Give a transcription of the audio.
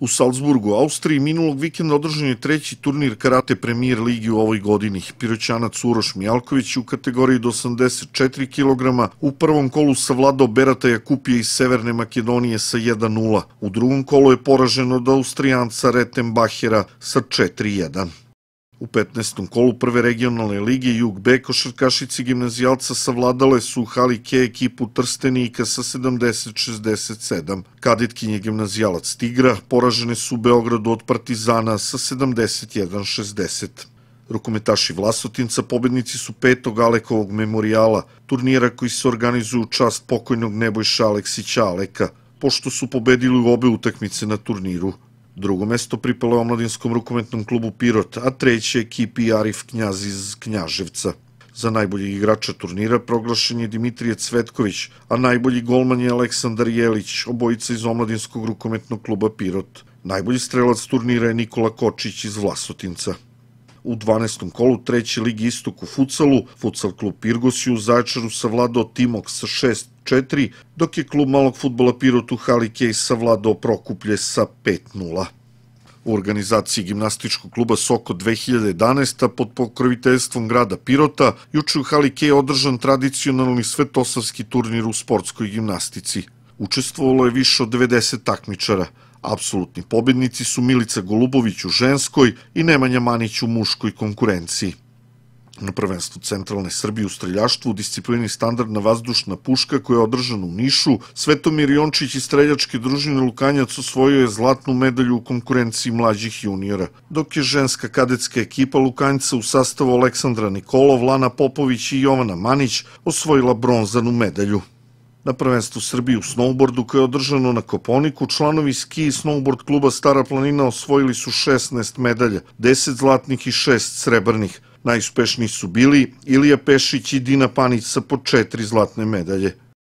U Salzburgu, Austriji, minulog vikenda održan je treći turnir karate premier ligi u ovoj godini. Piroćanac Uroš Mijalković u kategoriji do 84 kg u prvom kolu savladao Berata Jakupija iz Severne Makedonije sa 1-0. U drugom kolu je poražen od Austrijanca Retenbachera sa 4-1. U 15. kolu prve regionalne lige Jug B košarkašici gimnazijalca savladale su Hali K ekipu Trstenika sa 70-67. Kadetkinje gimnazijalac Tigra poražene su u Beogradu od Partizana sa 71-60. Rukometaši Vlasotinca pobednici su petog Alekovog memorijala, turnira koji se organizuju u čast pokojnog Nebojša Aleksića Aleka, pošto su pobedili u obe utakmice na turniru. Drugo mesto pripalo je omladinskom rukometnom klubu Pirot, a treće ekipi Arif Knjaz iz Knjaževca. Za najboljeg igrača turnira proglašen je Dimitrije Cvetković, a najbolji golman je Aleksandar Jelić, obojica iz omladinskog rukometnog kluba Pirot. Najbolji strelac turnira je Nikola Kočić iz Vlasotinca. U 12. kolu treće ligi istoku Futsalu, Futsal klub Pirgos je u Zaječaru savladao Timok sa 6 4, dok je klub malog futbola Pirot u hali savladao Prokuplje sa 5-0. U organizaciji gimnastičkog kluba Soko 2011. pod pokroviteljstvom grada Pirota, juče u Halike je održan tradicionalni svetosavski turnir u sportskoj gimnastici. Učestvovalo je više od 90 takmičara. Apsolutni pobednici su Milica Golubović u ženskoj i Nemanja Manić u muškoj konkurenciji na prvenstvu Centralne Srbije u streljaštvu u disciplini standardna vazdušna puška koja je održana u Nišu, Svetomir Jončić iz streljačke družine Lukanjac osvojio je zlatnu medalju u konkurenciji mlađih juniora, dok je ženska kadetska ekipa Lukanjca u sastavu Aleksandra Nikolov, Lana Popović i Jovana Manić osvojila bronzanu medalju. Na prvenstvu Srbije u snowboardu koje je održano na Koponiku, članovi ski i snowboard kluba Stara planina osvojili su 16 medalja, 10 zlatnih i 6 srebrnih. Najuspešniji su bili Ilija Pešić i Dina Panić sa po četiri zlatne medalje.